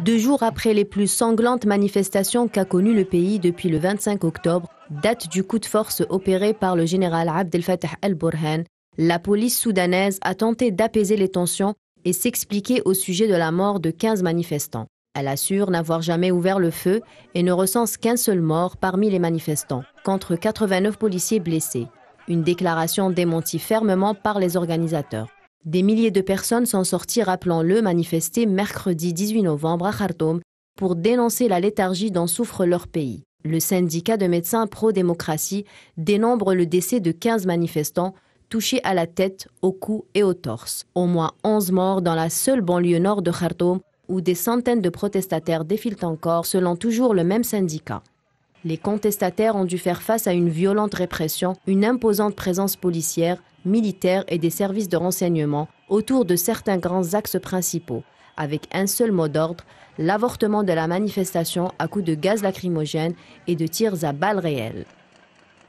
deux jours après les plus sanglantes manifestations qu'a connues le pays depuis le 25 octobre, date du coup de force opéré par le général Abdel Fattah el-Burhan, la police soudanaise a tenté d'apaiser les tensions et s'expliquer au sujet de la mort de 15 manifestants. Elle assure n'avoir jamais ouvert le feu et ne recense qu'un seul mort parmi les manifestants, contre 89 policiers blessés. Une déclaration démentie fermement par les organisateurs. Des milliers de personnes sont sorties, rappelant le manifester mercredi 18 novembre à Khartoum pour dénoncer la léthargie dont souffre leur pays. Le syndicat de médecins pro-démocratie dénombre le décès de 15 manifestants touchés à la tête, au cou et au torse. Au moins 11 morts dans la seule banlieue nord de Khartoum où des centaines de protestataires défilent encore selon toujours le même syndicat les contestataires ont dû faire face à une violente répression, une imposante présence policière, militaire et des services de renseignement autour de certains grands axes principaux, avec un seul mot d'ordre, l'avortement de la manifestation à coups de gaz lacrymogène et de tirs à balles réelles.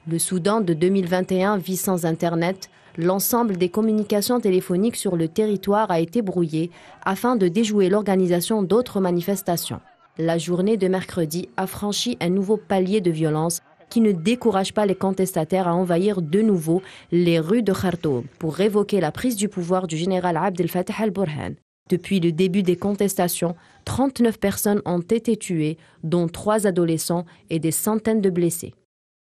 Le Soudan de 2021 vit sans Internet. L'ensemble des communications téléphoniques sur le territoire a été brouillé afin de déjouer l'organisation d'autres manifestations la journée de mercredi a franchi un nouveau palier de violence qui ne décourage pas les contestataires à envahir de nouveau les rues de Khartoum pour révoquer la prise du pouvoir du général Abdel Fattah al-Burhan. Depuis le début des contestations, 39 personnes ont été tuées, dont trois adolescents et des centaines de blessés.